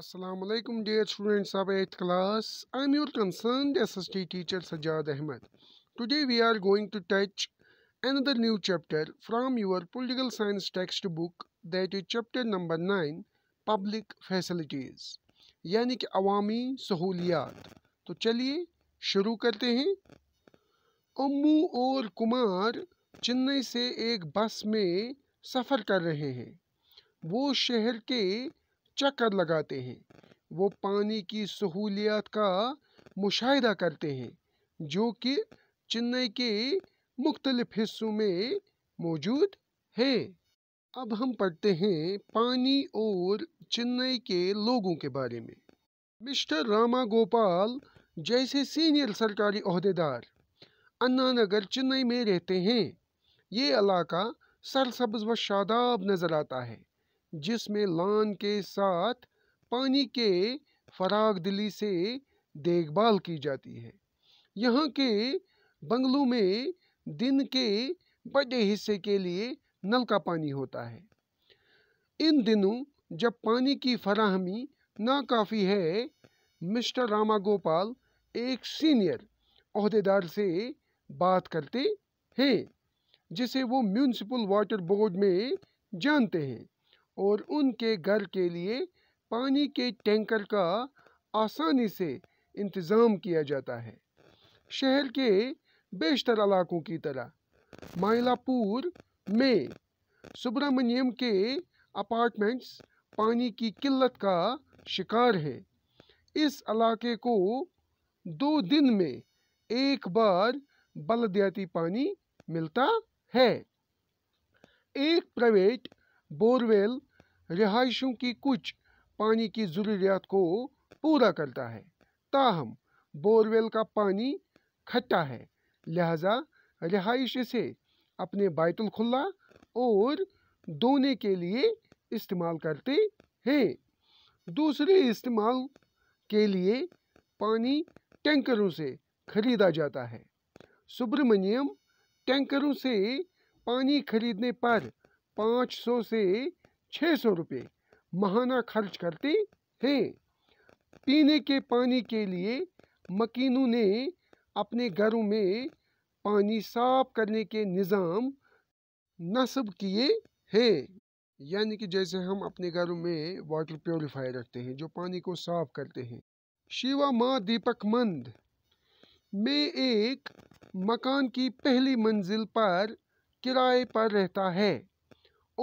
Assalamualaikum dear students of 8th class. I am your concerned SST teacher Sajad Ahmed. Today we are going to touch another new chapter from your political science textbook that is chapter number 9 public facilities यानी कि अवामी सहूलियात तो चलिए शुरू करते हैं अम्मू और कुमार चेन्नई से एक बस में सफ़र कर रहे हैं वो शहर के चक्कर लगाते हैं वो पानी की सहूलियत का मुशाह करते हैं जो कि चेन्नई के मुख्तलिफ हिस्सों में मौजूद है अब हम पढ़ते हैं पानी और चेन्नई के लोगों के बारे में मिस्टर रामा गोपाल जैसे सीनियर सरकारी अहदेदार अन्ना नगर चेन्नई में रहते हैं ये इलाका सरसब्ज व शादाब नज़र आता है जिसमें लान के साथ पानी के फराग दिली से देखभाल की जाती है यहाँ के बंगलों में दिन के बड़े हिस्से के लिए नल का पानी होता है इन दिनों जब पानी की फराहमी नाकाफ़ी है मिस्टर रामा गोपाल एक सीनियर अहदेदार से बात करते हैं जिसे वो म्यूनसिपल वाटर बोर्ड में जानते हैं और उनके घर के लिए पानी के टैंकर का आसानी से इंतज़ाम किया जाता है शहर के बेशतर इलाकों की तरह माइलापुर में सुब्रमण्यम के अपार्टमेंट्स पानी की किल्लत का शिकार है इस इलाके को दो दिन में एक बार बलदयाती पानी मिलता है एक प्राइवेट बोरवेल रिहाइशों की कुछ पानी की ज़रूरियात को पूरा करता है ताहम बोरवेल का पानी खट्टा है लिहाजा रिहाइश इसे अपने खुला और धोने के लिए इस्तेमाल करते हैं दूसरे इस्तेमाल के लिए पानी टैंकरों से खरीदा जाता है सुब्रमण्यम टैंकरों से पानी खरीदने पर पाँच सौ से छः सौ रुपये महाना खर्च करते हैं पीने के पानी के लिए मकीनों ने अपने घरों में पानी साफ करने के निज़ाम नस्ब किए हैं यानी कि जैसे हम अपने घरों में वाटर प्योरीफायर रखते हैं जो पानी को साफ करते हैं शिवा माँ दीपक मंद में एक मकान की पहली मंजिल पर किराए पर रहता है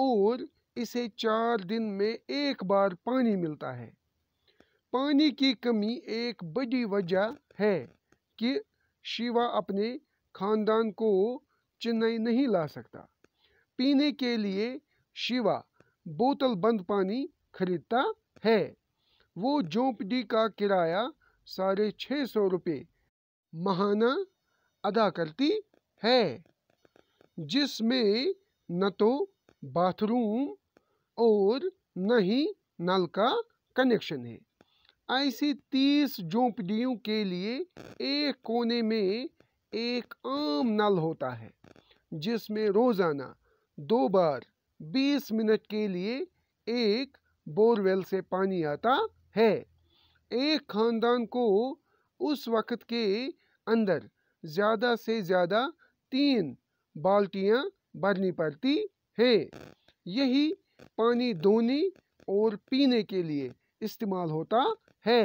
और इसे चार दिन में एक बार पानी मिलता है पानी की कमी एक बड़ी वजह है कि शिवा अपने खानदान को चेन्नई नहीं ला सकता पीने के लिए शिवा बोतल बंद पानी खरीदता है वो झोंपड़ी का किराया साढ़े छः सौ रुपये महाना अदा करती है जिसमें न तो बाथरूम और न ही नल का कनेक्शन है ऐसी तीस झोंपड़ियों के लिए एक कोने में एक आम नल होता है जिसमें रोज़ाना दो बार बीस मिनट के लिए एक बोरवेल से पानी आता है एक खानदान को उस वक्त के अंदर ज़्यादा से ज़्यादा तीन बाल्टियाँ भरनी पड़ती है यही पानी धोने और पीने के लिए इस्तेमाल होता है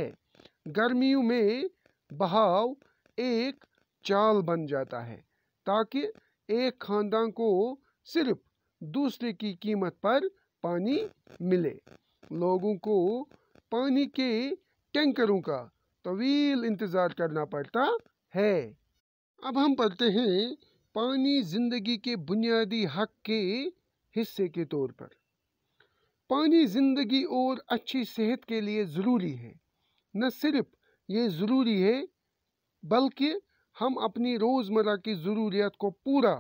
गर्मियों में बहाव एक चाल बन जाता है ताकि एक खानदान को सिर्फ दूसरे की कीमत पर पानी मिले लोगों को पानी के टैंकरों का तवील इंतज़ार करना पड़ता है अब हम पढ़ते हैं पानी ज़िंदगी के बुनियादी हक के हिस्से के तौर पर पानी ज़िंदगी और अच्छी सेहत के लिए ज़रूरी है न सिर्फ ये ज़रूरी है बल्कि हम अपनी रोज़मर्रा की ज़रूरियात को पूरा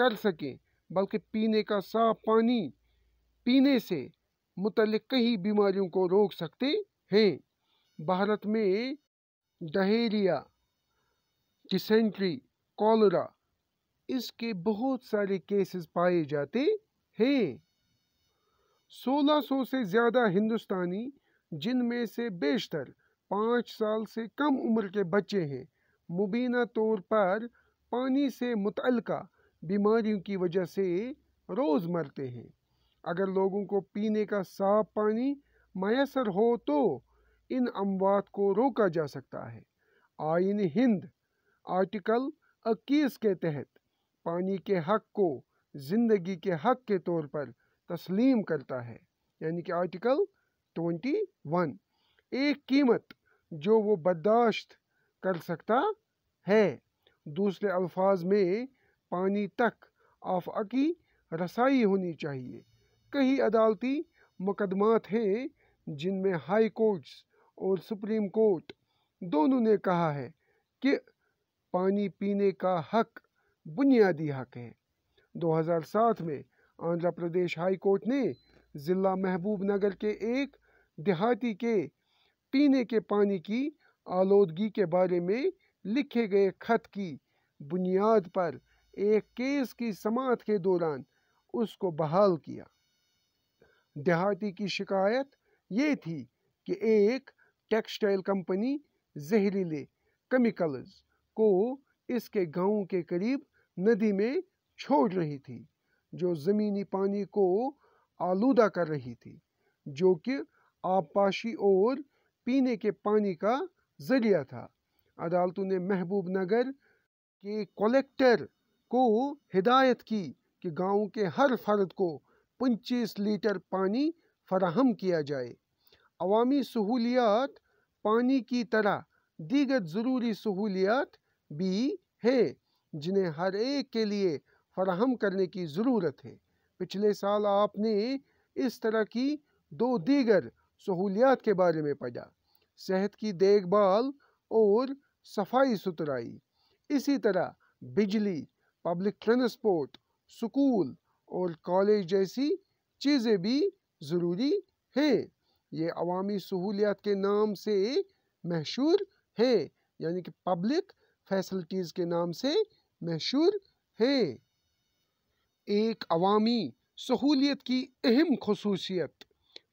कर सकें बल्कि पीने का साफ पानी पीने से मुतल कई बीमारियों को रोक सकते हैं भारत में डहेरिया डिसेंट्री कॉलरा इसके बहुत सारे केसेस पाए जाते है 1600 से ज़्यादा हिंदुस्तानी जिनमें से बेशतर पाँच साल से कम उम्र के बच्चे हैं मुबीना तौर पर पानी से मुतल बीमारियों की वजह से रोज़ मरते हैं अगर लोगों को पीने का साफ पानी मैसर हो तो इन अमवात को रोका जा सकता है आइन हिंद आर्टिकल इक्कीस के तहत पानी के हक को ज़िंदगी के हक के तौर पर तस्लीम करता है यानी कि आर्टिकल 21 एक कीमत जो वो बर्दाश्त कर सकता है दूसरे अल्फाज में पानी तक आफाकी रसाई होनी चाहिए कई अदालती मुकदमात हैं जिनमें हाई कोर्ट्स और सुप्रीम कोर्ट दोनों ने कहा है कि पानी पीने का हक बुनियादी हक है 2007 में आंध्र प्रदेश हाई कोर्ट ने ज़िला महबूब नगर के एक देहाती के पीने के पानी की आलूदगी के बारे में लिखे गए खत की बुनियाद पर एक केस की समात के दौरान उसको बहाल किया देहाती की शिकायत ये थी कि एक टेक्सटाइल कंपनी जहरीले केमिकल्स को इसके गांव के करीब नदी में छोड़ रही थी जो ज़मीनी पानी को आलूदा कर रही थी जो कि आबपाशी और पीने के पानी का जरिया था अदालतों ने महबूब नगर के कलेक्टर को हिदायत की कि गांव के हर फर्द को पच्चीस लीटर पानी फराहम किया जाए अवामी सहूलियात पानी की तरह दीगर ज़रूरी सहूलियात भी हैं जिन्हें हर एक के लिए फराहम करने की ज़रूरत है पिछले साल आपने इस तरह की दो दीगर सहूलियात के बारे में पढ़ा सेहत की देखभाल और सफाई सुथराई इसी तरह बिजली पब्लिक ट्रांसपोर्ट स्कूल और कॉलेज जैसी चीज़ें भी ज़रूरी हैं ये अवामी सहूलियात के नाम से मशहूर हैं यानी कि पब्लिक फैसिलिटीज़ के नाम से मशहूर हैं एक अवामी सहूलियत की अहम खसूसियत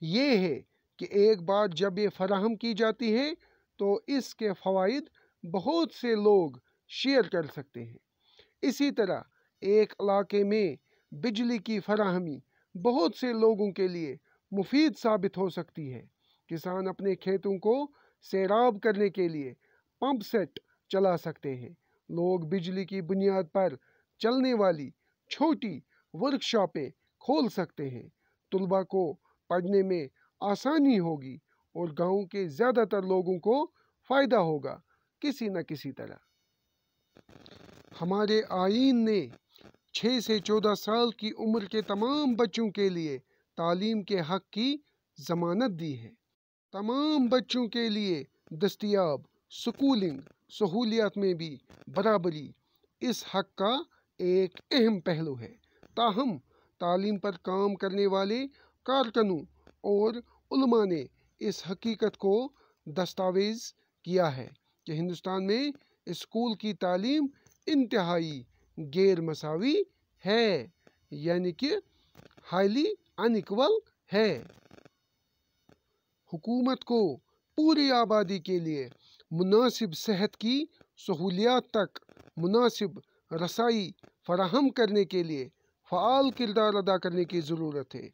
ये है कि एक बार जब ये फराहम की जाती है तो इसके फ़वाद बहुत से लोग शेयर कर सकते हैं इसी तरह एक इलाके में बिजली की फराहमी बहुत से लोगों के लिए मुफीद साबित हो सकती है किसान अपने खेतों को सैराब करने के लिए पंप सेट चला सकते हैं लोग बिजली की बुनियाद पर चलने वाली छोटी वर्कशॉपें खोल सकते हैं तलबा को पढ़ने में आसानी होगी और गांव के ज़्यादातर लोगों को फ़ायदा होगा किसी न किसी तरह हमारे आइन ने छः से चौदह साल की उम्र के तमाम बच्चों के लिए तालीम के हक़ की ज़मानत दी है तमाम बच्चों के लिए दस्तियाब स्कूलिंग सहूलियात में भी बराबरी इस हक़ का एक अहम पहलू है ताहम तालीम पर काम करने वाले कारकनों और उलमा ने इस हकीकत को दस्तावेज़ किया है कि हिंदुस्तान में स्कूल की तालीम इंतहाई गैर मसावी है यानी कि हाईली अनिकवल है हुकूमत को पूरी आबादी के लिए मुनासिब सेहत की सहूलियात तक मुनासिब रसाई फराहम करने के लिए फ़ाल किरदार अदा करने की ज़रूरत है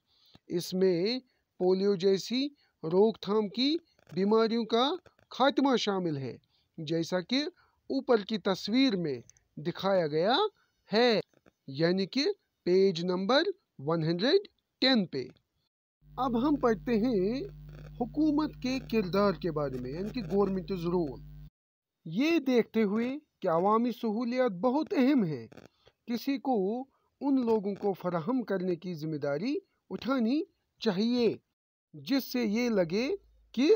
इसमें पोलियो जैसी रोकथाम की बीमारियों का खात्मा शामिल है जैसा कि ऊपर की तस्वीर में दिखाया गया है यानी कि पेज नंबर 110 पे अब हम पढ़ते हैं हुकूमत के किरदार के बारे में यानी कि गवर्नमेंट रोल ये देखते हुए कि अवामी सहूलियात बहुत अहम है किसी को उन लोगों को फराहम करने की जिम्मेदारी उठानी चाहिए जिससे ये लगे कि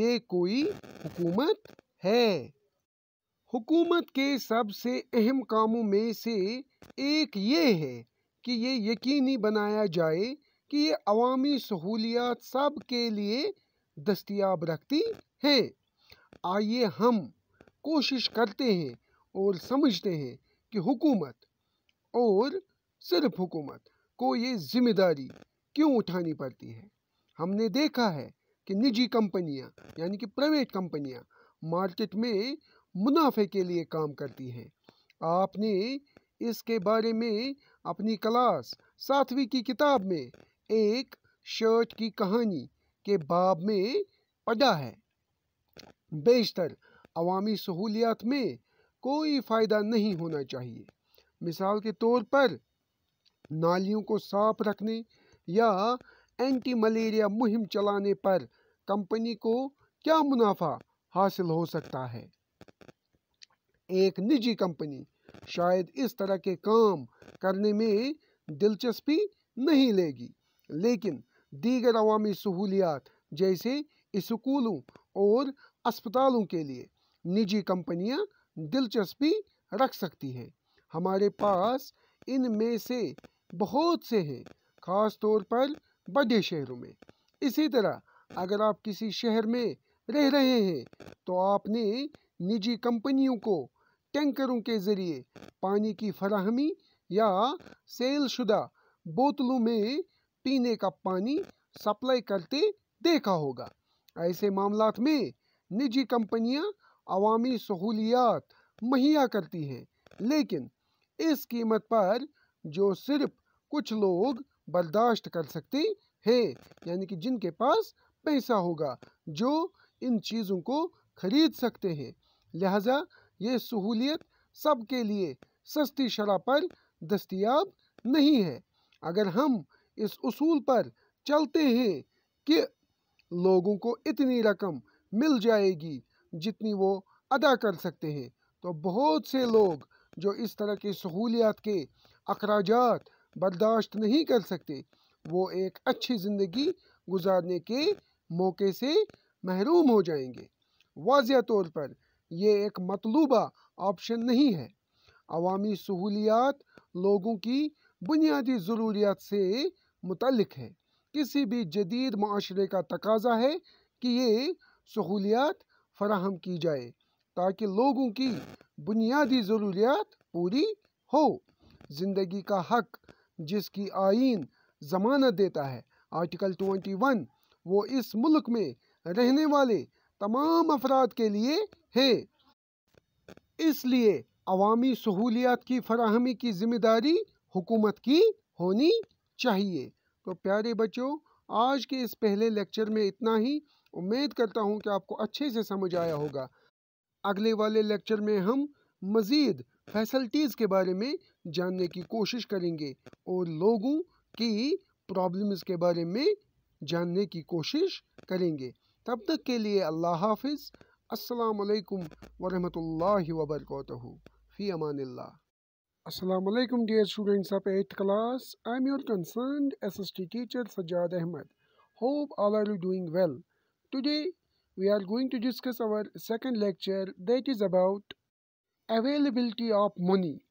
ये कोई हुकूमत है हुकूमत के सबसे अहम कामों में से एक ये है कि ये यकीनी बनाया जाए कि ये अवामी सहूलियात सब के लिए दस्तियाब रखती हैं आइए हम कोशिश करते हैं और समझते हैं कि हुकूमत और सिर्फ हुकूमत को ये जिम्मेदारी क्यों उठानी पड़ती है हमने देखा है कि निजी कंपनियां यानी कि प्राइवेट कंपनियां मार्केट में मुनाफे के लिए काम करती हैं आपने इसके बारे में अपनी क्लास सातवीं की किताब में एक शर्ट की कहानी के बाब में पढ़ा है बेशतर अवामी सहूलियात में कोई फ़ायदा नहीं होना चाहिए मिसाल के तौर पर नालियों को साफ रखने या एंटी मलेरिया मुहिम चलाने पर कंपनी को क्या मुनाफा हासिल हो सकता है एक निजी कंपनी शायद इस तरह के काम करने में दिलचस्पी नहीं लेगी लेकिन दीगर अवामी सहूलियात जैसे स्कूलों और अस्पतालों के लिए निजी कंपनियां दिलचस्पी रख सकती है हमारे पास इन में से बहुत से हैं ख़ास तौर पर बड़े शहरों में इसी तरह अगर आप किसी शहर में रह रहे हैं तो आपने निजी कंपनियों को टैंकरों के ज़रिए पानी की फराहमी या सेल शुदा बोतलों में पीने का पानी सप्लाई करते देखा होगा ऐसे मामला में निजी कंपनियां अवामी सहूलियात मुहैया करती हैं लेकिन इस कीमत पर जो सिर्फ कुछ लोग बर्दाश्त कर सकते हैं यानी कि जिनके पास पैसा होगा जो इन चीज़ों को खरीद सकते हैं लिहाजा ये सहूलियत सबके लिए सस्ती शराब पर दस्तियाब नहीं है अगर हम इस उसूल पर चलते हैं कि लोगों को इतनी रकम मिल जाएगी जितनी वो अदा कर सकते हैं तो बहुत से लोग जो इस तरह की सहूलियात के अखराज बर्दाश्त नहीं कर सकते वो एक अच्छी ज़िंदगी गुजारने के मौके से महरूम हो जाएंगे वाज तौर पर यह एक मतलूबा ऑप्शन नहीं है अवामी सहूलियात लोगों की बुनियादी ज़रूरियात से मुतलक है किसी भी जदीद माशरे का तकाजा है कि ये सहूलियात फराहम की जाए ताकि लोगों की बुनियादी ज़रूरियात पूरी हो ज़िंदगी का हक जिसकी आइन ज़मानत देता है आर्टिकल 21 वो इस मुल्क में रहने वाले तमाम अफराद के लिए है इसलिए अवामी सहूलियात की फराहमी की जिम्मेदारी हुकूमत की होनी चाहिए तो प्यारे बच्चों आज के इस पहले लेक्चर में इतना ही उम्मीद करता हूँ कि आपको अच्छे से समझ आया होगा अगले वाले लेक्चर में हम मज़ीद फैसल्टीज़ के बारे में जानने की कोशिश करेंगे और लोगों की प्रॉब्लम्स के बारे में जानने की कोशिश करेंगे तब तक के लिए अल्लाह हाफिज़ असलकम वरहमल वबरक फ़ी अमानिल्ला Assalamualaikum dear students of 8th class. I am your concerned SST teacher Sajjad Ahmed. Hope all are doing well. Today, we are going to discuss our second lecture that is about availability of money.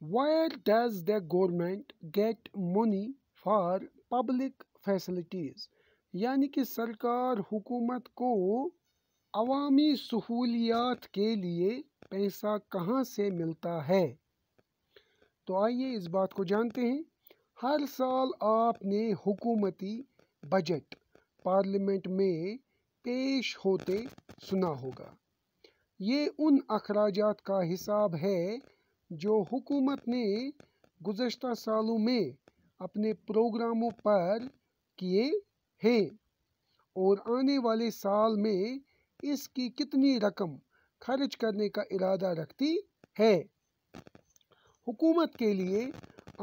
Where does the government get money for public facilities? yani ki sarkar hukumat ko awami सहूलियात ke liye paisa kahan se milta hai to aaiye is baat ko jante hain हर साल आपने हुकूमती budget parliament में पेश होते सुना होगा ये उन अखराज का हिसाब है जो हुकूमत ने गुजशत सालों में अपने प्रोग्रामों पर किए हैं और आने वाले साल में इसकी कितनी रकम खर्च करने का इरादा रखती है हुकूमत के लिए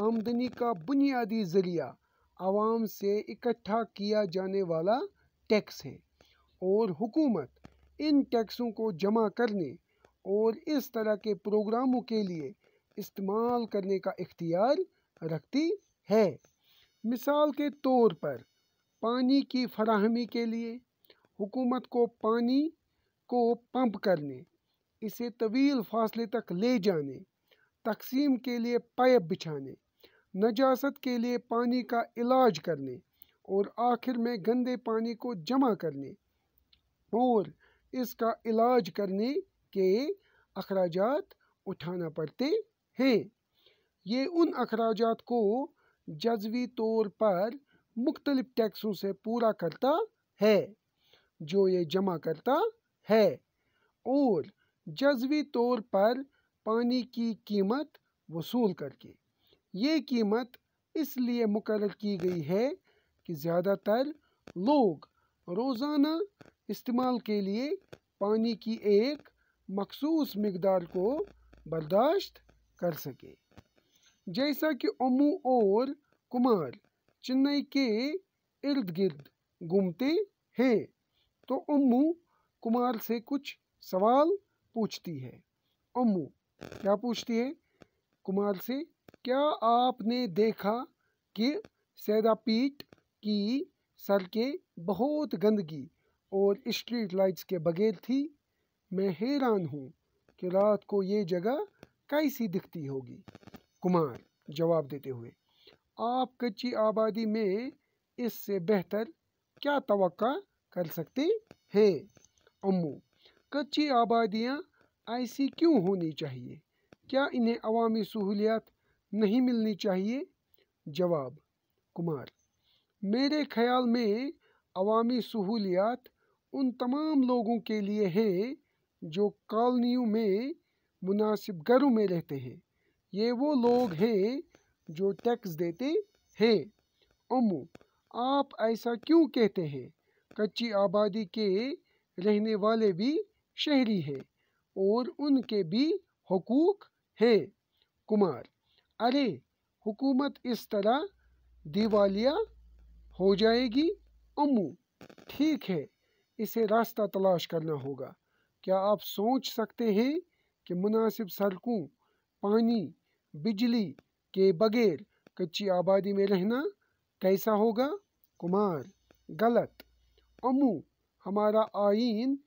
आमदनी का बुनियादी ज़रिया आवाम से इकट्ठा किया जाने वाला टैक्स है और हुकूमत इन टैक्सों को जमा करने और इस तरह के प्रोग्रामों के लिए इस्तेमाल करने का इख्तियार रखती है मिसाल के तौर पर पानी की फराहमी के लिए हुकूमत को पानी को पंप करने इसे तवील फासले तक ले जाने तकसीम के लिए पाइप बिछाने नजासत के लिए पानी का इलाज करने और आखिर में गंदे पानी को जमा करने और इसका इलाज करने के अखराज उठाना पड़ते हैं ये उन अखराज को जजवी तौर पर मुख्तलिफ टैक्सों से पूरा करता है जो ये जमा करता है और जजवी तौर पर पानी की कीमत वसूल करके ये कीमत इसलिए मुकर की गई है कि ज़्यादातर लोग रोज़ाना इस्तेमाल के लिए पानी की एक मखसूस मकदार को बर्दाश्त कर सके जैसा कि अमू और कुमार चेन्नई के इर्द गिर्द घूमते हैं तो अमू कुमार से कुछ सवाल पूछती है अमू क्या पूछती है कुमार से क्या आपने देखा कि सैदापीठ की सड़कें बहुत गंदगी और स्ट्रीट लाइट्स के बगैर थी मैं हैरान हूँ कि रात को ये जगह कैसी दिखती होगी कुमार जवाब देते हुए आप कच्ची आबादी में इससे बेहतर क्या तवक्का कर सकते हैं अम्मू कच्ची आबादियाँ ऐसी क्यों होनी चाहिए क्या इन्हें अवामी सहूलियात नहीं मिलनी चाहिए जवाब कुमार मेरे ख्याल में अवामी सहूलियात उन तमाम लोगों के लिए हैं जो कॉलोनियों में मुनासिब घरों में रहते हैं ये वो लोग हैं जो टैक्स देते हैं अमू आप ऐसा क्यों कहते हैं कच्ची आबादी के रहने वाले भी शहरी हैं और उनके भी हकूक़ हैं कुमार अरे हुकूमत इस तरह दिवालिया हो जाएगी अमू ठीक है इसे रास्ता तलाश करना होगा क्या आप सोच सकते हैं कि मुनासिब सड़कों पानी बिजली के बगैर कच्ची आबादी में रहना कैसा होगा कुमार गलत अमू हमारा आइन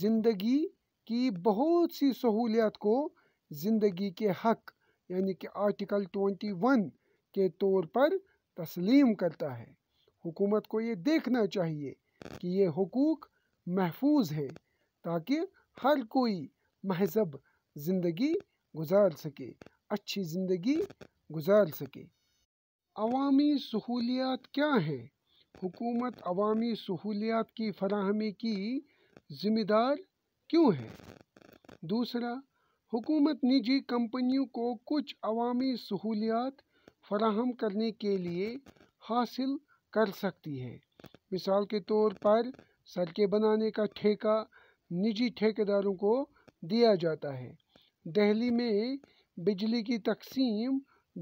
ज़िंदगी की बहुत सी सहूलियत को ज़िंदगी के हक यानी कि आर्टिकल 21 के तौर पर तस्लीम करता है हुकूमत को ये देखना चाहिए कि ये हकूक़ महफूज है ताकि हर कोई महजब ज़िंदगी गुजार सके अच्छी ज़िंदगी गुजार सके अवामी सहूलियात क्या हैं हुकूमत अवामी सहूलियात की फराहमी की ज़िम्मेदार क्यों है दूसरा हुकूमत निजी कंपनियों को कुछ अवामी सहूलियात फराहम करने के लिए हासिल कर सकती है मिसाल के तौर पर सड़कें बनाने का ठेका निजी ठेकेदारों को दिया जाता है दिल्ली में बिजली की तकसीम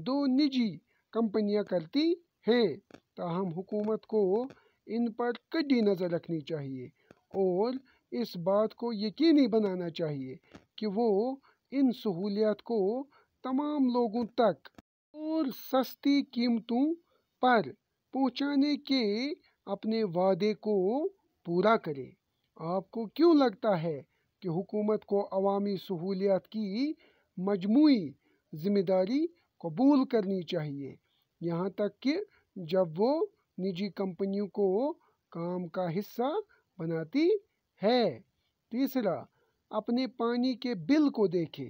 दो निजी कंपनियां करती हैं ताहम हुकूमत को इन पर कड़ी नज़र रखनी चाहिए और इस बात को यकीनी बनाना चाहिए कि वो इन सहूलियत को तमाम लोगों तक और सस्ती कीमतों पर पहुंचाने के अपने वादे को पूरा करें आपको क्यों लगता है कि हुकूमत को अवामी सहूलियात की मजमू जिम्मेदारी कबूल करनी चाहिए यहाँ तक कि जब वो निजी कंपनियों को काम का हिस्सा बनाती है तीसरा अपने पानी के बिल को देखें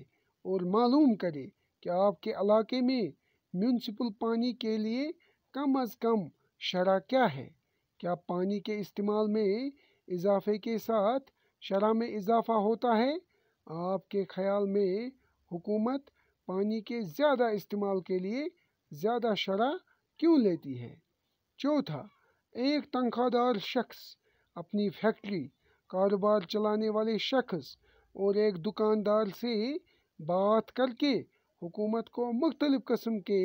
और मालूम करें कि आपके इलाके में म्यूनसिपल पानी के लिए कम अज़ कम शरा क्या है क्या पानी के इस्तेमाल में इजाफे के साथ शरा में इजाफा होता है आपके ख्याल में हुकूमत पानी के ज़्यादा इस्तेमाल के लिए ज़्यादा शरा क्यों लेती है चौथा एक तनख्वाहदार शख्स अपनी फैक्ट्री कारोबार चलाने वाले शख्स और एक दुकानदार से बात करके हुकूमत को मुख्तलिफ़ कस्म के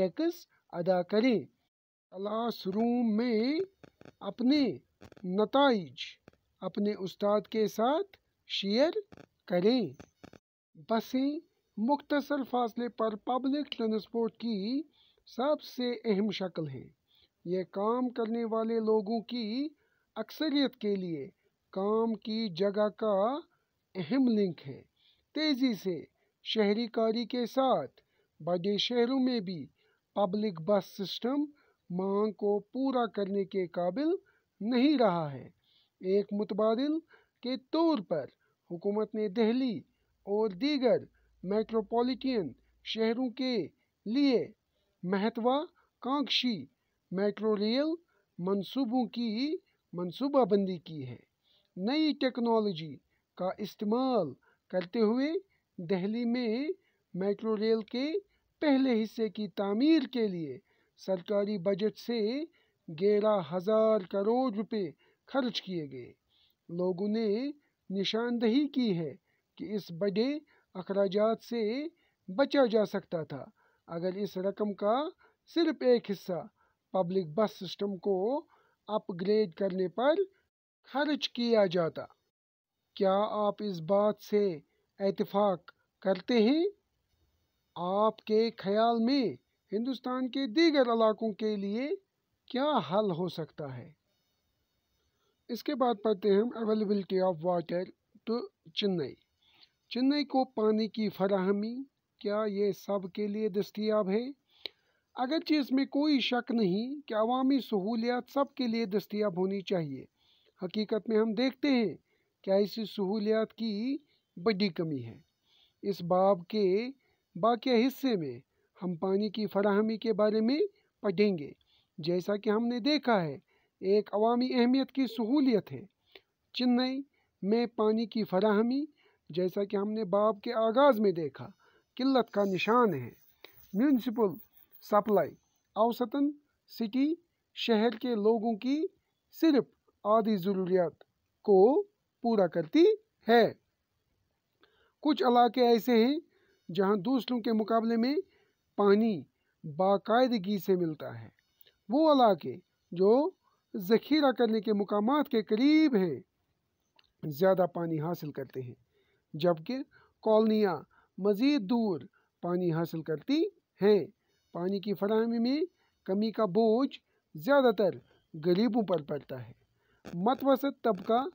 टैक्स अदा करें क्लासरूम में अपने नतज अपने उस्ताद के साथ शेयर करें बसें मुख्तर फासले पर पब्लिक ट्रांसपोर्ट की सबसे अहम शक्ल है यह काम करने वाले लोगों की अक्सरियत के लिए काम की जगह का अहम लिंक है तेज़ी से शहरीकारी के साथ बड़े शहरों में भी पब्लिक बस सिस्टम मांग को पूरा करने के काबिल नहीं रहा है एक मुतबादल के तौर पर हुकूमत ने दिल्ली और दीगर मेट्रोपॉलिटन शहरों के लिए महत्वाकांक्षी मेट्रो रेल मनसूबों की मनसूबाबंदी की है नई टेक्नोलॉजी का इस्तेमाल करते हुए दहली में मेट्रो रेल के पहले हिस्से की तामीर के लिए सरकारी बजट से ग्यारह हज़ार करोड़ रुपए खर्च किए गए लोगों ने निशानदही की है कि इस बड़े अखराज से बचा जा सकता था अगर इस रकम का सिर्फ एक हिस्सा पब्लिक बस सिस्टम को अपग्रेड करने पर खर्च किया जाता क्या आप इस बात से इतफ़ाक़ करते हैं आपके ख़्याल में हिंदुस्तान के दीगर इलाक़ों के लिए क्या हल हो सकता है इसके बाद पढ़ते हैं हम availability of water to Chennai Chennai को पानी की फराहमी क्या ये सब के लिए दस्तियाब है अगरचे इसमें कोई शक नहीं कि अवामी सहूलियात सब के लिए दस्तियाब होनी चाहिए हकीकत में हम देखते हैं क्या इस सहूलियात की बड़ी कमी है इस बाब के बाकी हिस्से में हम पानी की फराहमी के बारे में पढ़ेंगे जैसा कि हमने देखा है एक अवामी अहमियत की सहूलियत है चेन्नई में पानी की फराहमी जैसा कि हमने बाब के आगाज़ में देखा किल्लत का निशान है म्यूनसिपल सप्लाई औसतन सिटी शहर के लोगों की सिर्फ आदि ज़रूरियात को पूरा करती है कुछ इलाके ऐसे हैं जहां दूसरों के मुकाबले में पानी बाकायदगी से मिलता है वो इलाके जो ज़खीरा करने के मकाम के करीब हैं ज़्यादा पानी हासिल करते हैं जबकि कॉलोनियाँ मज़ीद दूर पानी हासिल करती हैं पानी की फरहमी में कमी का बोझ ज़्यादातर गरीबों पर पड़ता है मतवसत तबका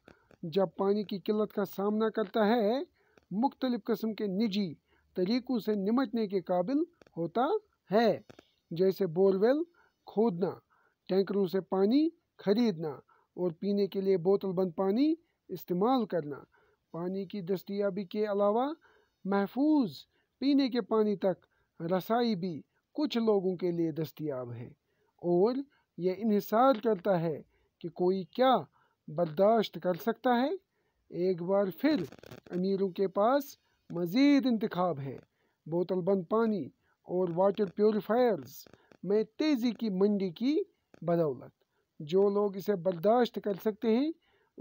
जब पानी की किल्लत का सामना करता है मुख्तलिफ़ कस्म के निजी तरीक़ों से निमटने के काबिल होता है जैसे बोरवेल खोदना टैंकरों से पानी खरीदना और पीने के लिए बोतल बंद पानी इस्तेमाल करना पानी की दस्तियाबी के अलावा महफूज पीने के पानी तक रसाई भी कुछ लोगों के लिए दस्तियाब है और यह इहिसार करता है कि कोई क्या बर्दाश्त कर सकता है एक बार फिर अमीरों के पास मज़ीद इंतखब है बोतल बंद पानी और वाटर प्योरीफायर्स में तेज़ी की मंडी की बदौलत जो लोग इसे बर्दाश्त कर सकते हैं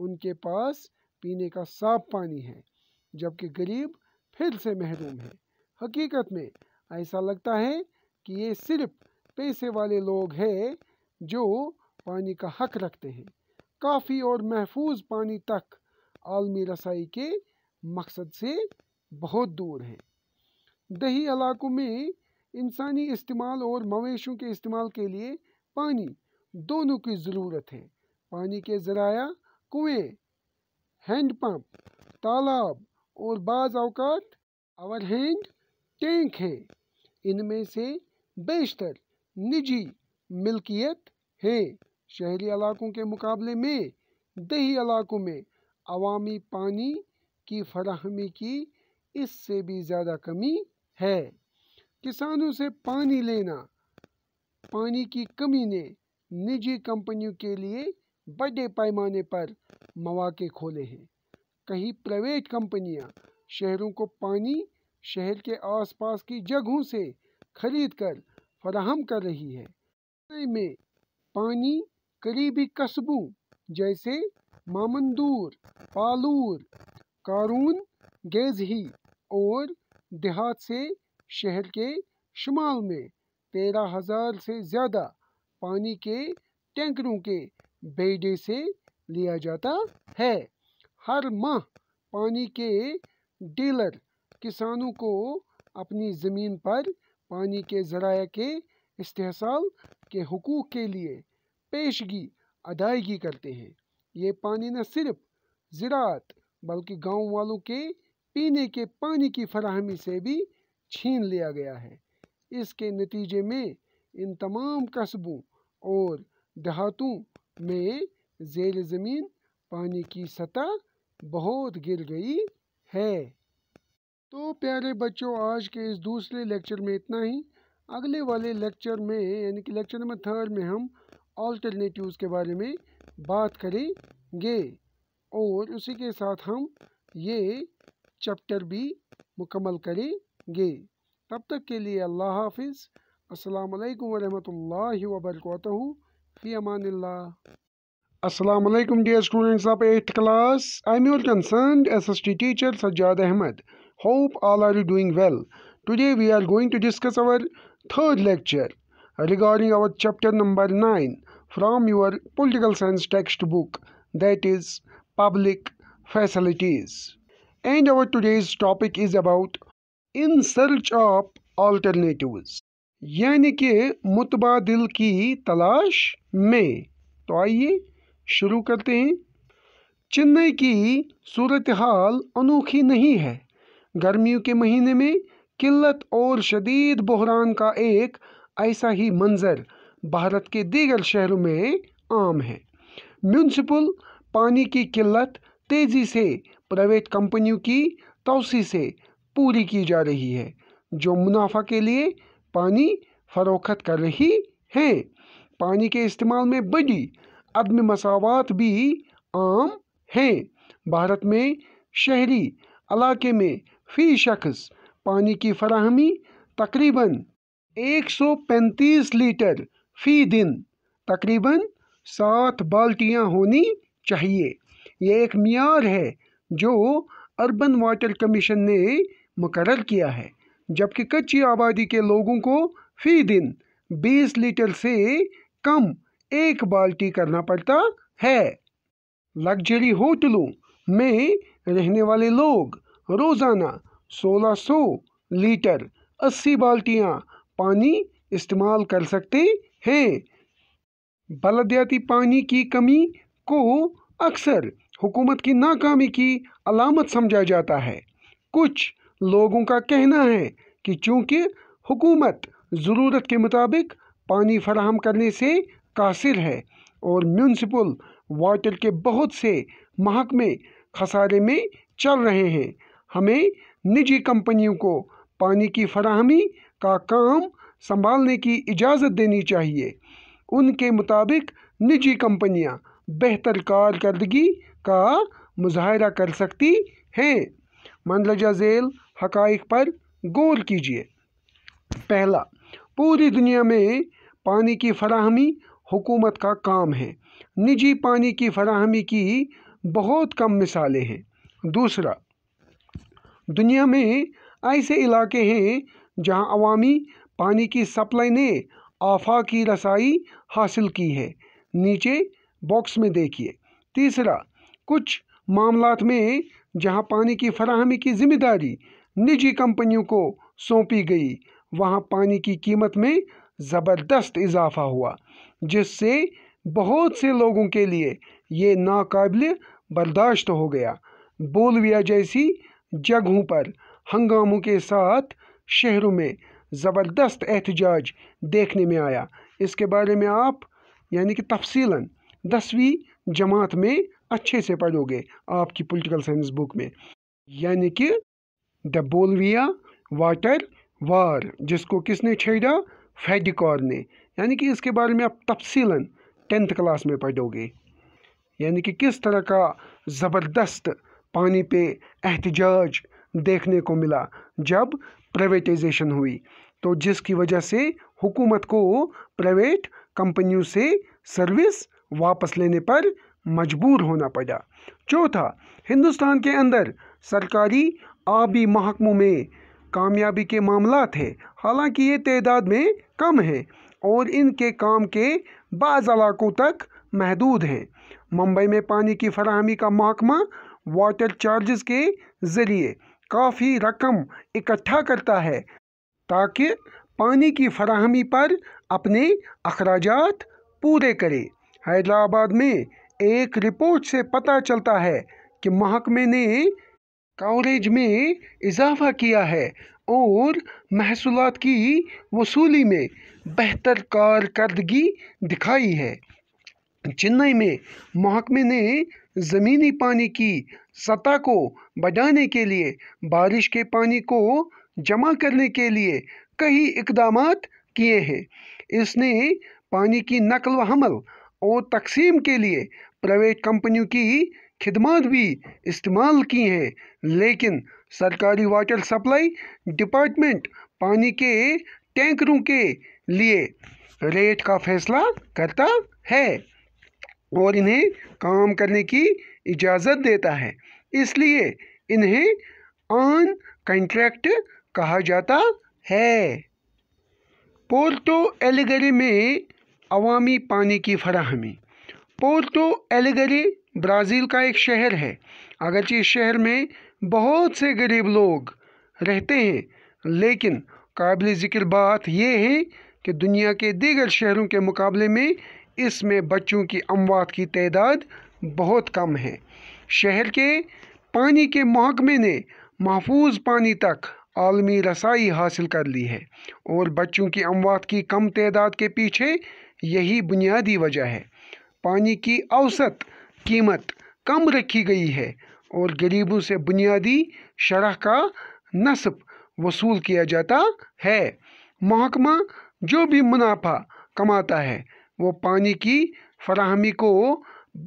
उनके पास पीने का साफ पानी है जबकि गरीब फिर से महरूम है हकीकत में ऐसा लगता है कि ये सिर्फ पैसे वाले लोग हैं जो पानी का हक रखते हैं काफ़ी और महफूज पानी तक आलमी रसाई के मकसद से बहुत दूर है दही इलाकों में इंसानी इस्तेमाल और मवेशियों के इस्तेमाल के लिए पानी दोनों की ज़रूरत है पानी के ज़राया कुएँ हैंडपम्प तालाब और बाज़ अवकात आवर हैंड टैंक हैं इनमें से बेशतर निजी मिल्कियत है शहरी इलाकों के मुकाबले में दही इलाकों में अवामी पानी की फराहमी की इससे भी ज़्यादा कमी है किसानों से पानी लेना पानी की कमी ने निजी कंपनियों के लिए बड़े पैमाने पर मौाक़े खोले हैं कहीं प्राइवेट कंपनियां शहरों को पानी शहर के आसपास की जगहों से खरीद कर फराहम कर रही है में पानी करीबी कस्बों जैसे मामंदूर पालूर कारून गेजही और देहात से शहर के शुमाल में तेरह हज़ार से ज़्यादा पानी के टैंकरों के बेडे से लिया जाता है हर माह पानी के डीलर किसानों को अपनी ज़मीन पर पानी के ज़राए के इस्तेसाल के हकूक़ के लिए पेशगी अदायगी करते हैं ये पानी न सिर्फ ज़रात बल्कि गांव वालों के पीने के पानी की फराहमी से भी छीन लिया गया है इसके नतीजे में इन तमाम कस्बों और देहातों में जेर ज़मीन पानी की सतह बहुत गिर गई है तो प्यारे बच्चों आज के इस दूसरे लेक्चर में इतना ही अगले वाले लेक्चर में यानी कि लेक्चर नंबर थर्ड में हम ऑल्टरनेटिव्स के बारे में बात करेंगे और उसी के साथ हम ये चैप्टर भी मुकम्मल करेंगे तब तक के लिए अल्लाह हाफिज़ असलकम वरहि वबरकत फ़ी अमान असलम dear students of eighth class I am your concern S S T teacher Sajjad Ahmad hope all are you doing well today we are going to discuss our third lecture regarding our chapter number nine from your political science textbook that is public facilities and our today's topic is about in search of alternatives यानी कि मुतबादिल की तलाश में तो आइए शुरू करते हैं चेन्नई की सूरत हाल अनोखी नहीं है गर्मियों के महीने में किल्लत और शदीद बहरान का एक ऐसा ही मंज़र भारत के दीगर शहरों में आम है म्यूनसिपल पानी की किल्लत तेज़ी से प्राइवेट कंपनियों की तोसी से पूरी की जा रही है जो मुनाफा के लिए पानी फरोख्त कर रही हैं पानी के इस्तेमाल में बड़ी अदम मसावत भी आम हैं भारत में शहरी इलाके में फ़ी शख्स पानी की फराहमी तकरीबन 135 लीटर फ़ी दिन तकरीबन सात बाल्टियाँ होनी चाहिए यह एक मैार है जो अर्बन वाटर कमीशन ने मुकर किया है जबकि कच्ची आबादी के लोगों को फ़ी दिन बीस लीटर से कम एक बाल्टी करना पड़ता है लग्जरी होटलों में रहने वाले लोग रोज़ाना 1600 लीटर 80 बाल्टियाँ पानी इस्तेमाल कर सकते हैं बलदयाती पानी की कमी को अक्सर हुकूमत की नाकामी की अलामत समझा जाता है कुछ लोगों का कहना है कि चूँकि हुकूमत ज़रूरत के मुताबिक पानी फराहम करने से कासिर है और म्यूनसिपल वाटर के बहुत से महकमे खसारे में चल रहे हैं हमें निजी कंपनियों को पानी की फराहमी का काम संभालने की इजाज़त देनी चाहिए उनके मुताबिक निजी कंपनियां बेहतर कारकर्दगी का मुजाहरा कर सकती हैं मंदरजा झेल हक़ पर गौर कीजिए पहला पूरी दुनिया में पानी की फराहमी हुकूमत का काम है निजी पानी की फराहमी की बहुत कम मिसालें हैं दूसरा दुनिया में ऐसे इलाके हैं जहां अवामी पानी की सप्लाई ने आफा की रसाई हासिल की है नीचे बॉक्स में देखिए तीसरा कुछ मामला में जहां पानी की फराहमी की जिम्मेदारी निजी कंपनियों को सौंपी गई वहां पानी की कीमत में ज़बरदस्त इजाफा हुआ जिससे बहुत से लोगों के लिए ये नाकबिल बर्दाश्त हो गया बोलविया जैसी जगहों पर हंगामों के साथ शहरों में ज़बरदस्त एहतजाज देखने में आया इसके बारे में आप यानी कि तफसीला दसवीं जमात में अच्छे से पढ़ोगे आपकी पॉलिटिकल साइंस बुक में यानी कि द बोलविया वाटर वार जिसको किसने छेड़ा फेडिकॉर ने यानी कि इसके बारे में आप तफसीला टेंथ क्लास में पढ़ोगे यानी कि किस तरह का ज़बरदस्त पानी पे एहतजाज देखने को मिला जब प्राइवेटाइजेशन हुई तो जिसकी वजह से हुकूमत को प्राइवेट कंपनियों से सर्विस वापस लेने पर मजबूर होना पड़ा चौथा हिंदुस्तान के अंदर सरकारी आबी महकमों में कामयाबी के मामला है हालांकि ये तदाद में कम है और इनके काम के बाज़ इलाक़ों तक महदूद हैं मुंबई में पानी की फरहमी का महकमा वाटर चार्जेस के ज़रिए काफ़ी रकम इकट्ठा करता है ताकि पानी की फराहमी पर अपने अखराज पूरे करे हैदराबाद में एक रिपोर्ट से पता चलता है कि महकमे ने कवरेज में इजाफा किया है और महसूलत की वसूली में बेहतर कारकर्दगी दिखाई है चेन्नई में महकमे ने ज़मीनी पानी की सतह को बढ़ाने के लिए बारिश के पानी को जमा करने के लिए कई इकदाम किए हैं इसने पानी की नकल व हमल और तकसीम के लिए प्राइवेट कंपनियों की खिदमत भी इस्तेमाल की हैं लेकिन सरकारी वाटर सप्लाई डिपार्टमेंट पानी के टैंकरों के लिए रेट का फैसला करता है और इन्हें काम करने की इजाज़त देता है इसलिए इन्हें ऑन कंट्रैक्ट कहा जाता है पोर्टो एलिगरी में अवामी पानी की फराहमी पोर्टो एलिगरी ब्राज़ील का एक शहर है अगरचि इस शहर में बहुत से गरीब लोग रहते हैं लेकिन काबिल ज़िक्र बात यह है कि दुनिया के दीगर शहरों के मुकाबले में इसमें बच्चों की अमवात की तादाद बहुत कम है शहर के पानी के महकमे ने महफूज पानी तक आलमी रसाई हासिल कर ली है और बच्चों की अमवात की कम तादाद के पीछे यही बुनियादी वजह है पानी की औसत कीमत कम रखी गई है और गरीबों से बुनियादी शरह का नस्ब वसूल किया जाता है महकमा जो भी मुनाफा कमाता है वो पानी की फराहमी को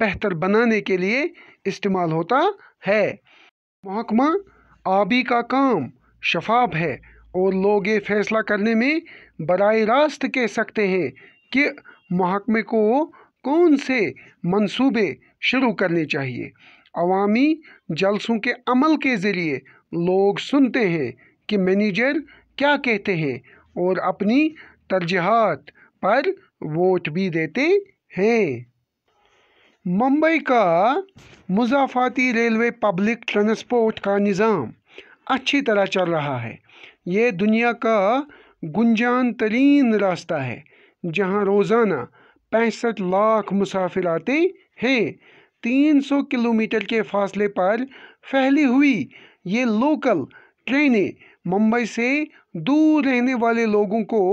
बेहतर बनाने के लिए इस्तेमाल होता है महकमा आबी का काम शफाफ है और लोग ये फैसला करने में बर रास्त कह सकते हैं कि महकमे को कौन से मंसूबे शुरू करने चाहिए अवामी जलसों के अमल के ज़रिए लोग सुनते हैं कि मैनेजर क्या कहते हैं और अपनी तरजीहत पर वोट भी देते हैं मुंबई का मुजाफाती रेलवे पब्लिक ट्रांसपोर्ट का निज़ाम अच्छी तरह चल रहा है ये दुनिया का गुंजान तरीन रास्ता है जहाँ रोज़ाना पैंसठ लाख मुसाफिर आते हैं 300 किलोमीटर के फासले पर फैली हुई ये लोकल ट्रेनें मुंबई से दूर रहने वाले लोगों को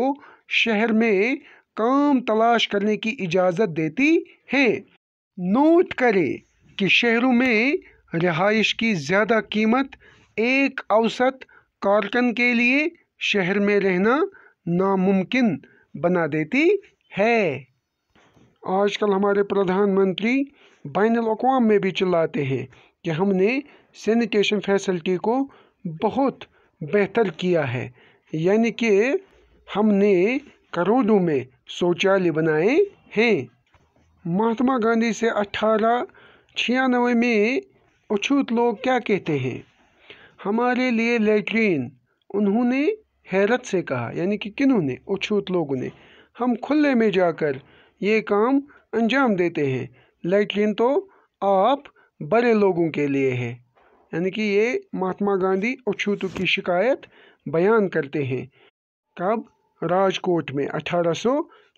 शहर में काम तलाश करने की इजाज़त देती है नोट करें कि शहरों में रिहाइश की ज़्यादा कीमत एक औसत कारकन के लिए शहर में रहना नामुमकिन बना देती है आजकल हमारे प्रधानमंत्री बैन अवी में भी चिल्लाते हैं कि हमने सैनिटेशन फैसिलिटी को बहुत बेहतर किया है यानी कि हमने करोड़ों में शौचालय बनाए हैं महात्मा गांधी से अट्ठारह छियानवे में अछूत लोग क्या कहते हैं हमारे लिए लेटरीन उन्होंने हैरत से कहा यानी कि किन्होंने अछूत लोगों ने हम खुले में जाकर ये काम अंजाम देते हैं लेटरीन तो आप बड़े लोगों के लिए है यानी कि ये महात्मा गांधी अछूतों की शिकायत बयान करते हैं कब राजकोट में अठारह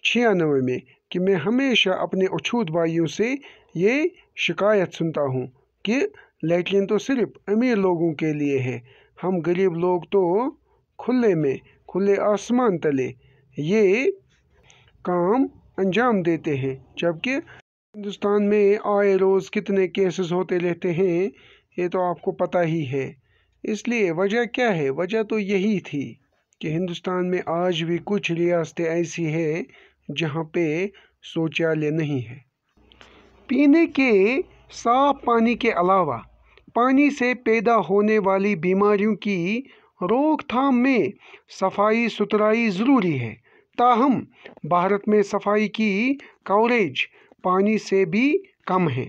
छियानवे में कि मैं हमेशा अपने अछूत भाइयों से ये शिकायत सुनता हूँ कि लेटरिन तो सिर्फ अमीर लोगों के लिए है हम गरीब लोग तो खुले में खुले आसमान तले ये काम अंजाम देते हैं जबकि हिंदुस्तान में आए रोज़ कितने केसेस होते रहते हैं ये तो आपको पता ही है इसलिए वजह क्या है वजह तो यही थी कि हिंदुस्तान में आज भी कुछ रियासतें ऐसी हैं जहाँ पे शौचालय नहीं है पीने के साफ पानी के अलावा पानी से पैदा होने वाली बीमारियों की रोकथाम में सफाई सुथराई ज़रूरी है ताहम भारत में सफाई की कवरेज पानी से भी कम है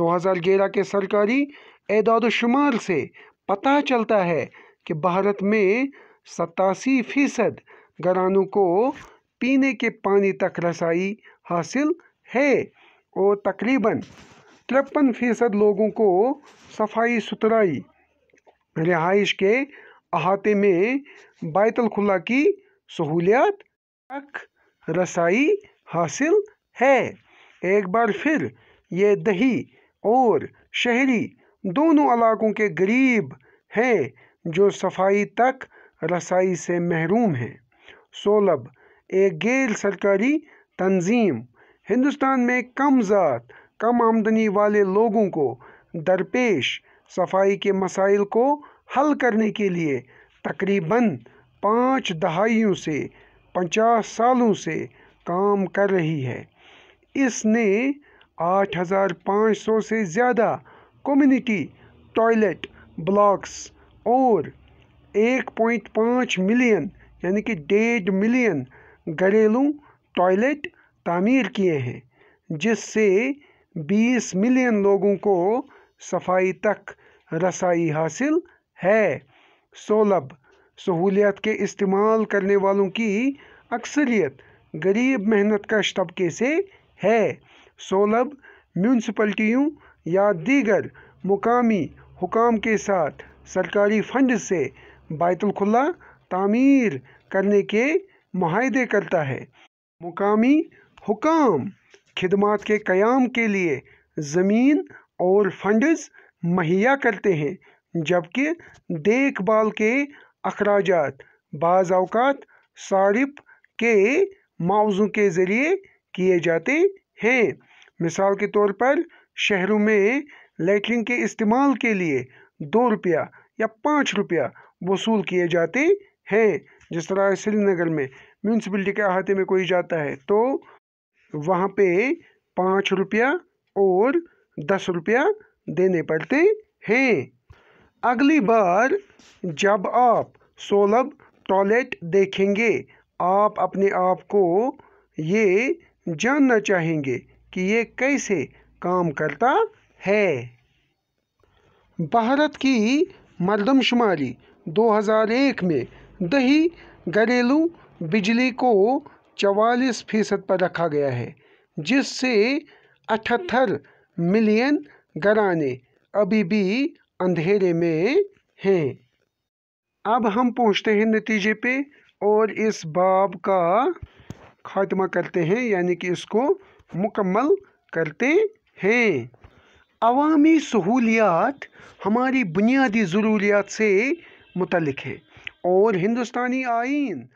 2011 के सरकारी एदादोशुमार से पता चलता है कि भारत में सतासी फीसद घरानों को पीने के पानी तक रसाई हासिल है और तकरीबन तिरपन फीसद लोगों को सफाई सुथराई रिहाइश के अहाते में खुला की सहूलियात तक रसाई हासिल है एक बार फिर ये दही और शहरी दोनों इलाकों के गरीब हैं जो सफाई तक रसाई से महरूम हैं सोलभ एक गैर सरकारी तंजीम हिंदुस्तान में कम ज़ात कम आमदनी वाले लोगों को दरपेश सफाई के मसाइल को हल करने के लिए तकरीबन पाँच दहाइयों से पचास सालों से काम कर रही है इसने 8,500 से ज़्यादा कम्युनिटी टॉयलेट ब्लॉक्स और 1.5 मिलियन यानी कि डेढ़ मिलियन घरेलू टॉयलेट तामीर किए हैं जिससे बीस मिलियन लोगों को सफाई तक रसाई हासिल है सोलभ सहूलियत के इस्तेमाल करने वालों की अक्सरियत गरीब मेहनत कश तबके से है सोलभ म्यूनसपल्टियों या दीगर मुकामी हुकाम के साथ सरकारी फंड से बैतुलखुला तामीर करने के माहे करता है मुकामी हुकाम खिदमत के क़्याम के लिए ज़मीन और फंड्स मुहैया करते हैं जबकि देखभाल के अखराज बाज़ात सारिफ के मावजों के ज़रिए किए जाते हैं मिसाल के तौर पर शहरों में लेटरिन के इस्तेमाल के लिए दो रुपया या पाँच रुपया वसूल किए जाते हैं जिस तरह श्रीनगर में म्यूनसिपलिटी के अहाते में कोई जाता है तो वहाँ पे पाँच रुपया और दस रुपया देने पड़ते हैं अगली बार जब आप सोलभ टॉयलेट देखेंगे आप अपने आप को ये जानना चाहेंगे कि ये कैसे काम करता है भारत की मरदमशुमारी 2001 में दही घरेलू बिजली को चवालीस फीसद पर रखा गया है जिससे अठहत्तर मिलियन घराने अभी भी अंधेरे में हैं अब हम पहुंचते हैं नतीजे पे और इस बाब का खात्मा करते हैं यानी कि इसको मुकम्मल करते हैं अवामी सहूलियात हमारी बुनियादी ज़रूरियात से मुतलिक है और हिंदुस्तानी आइन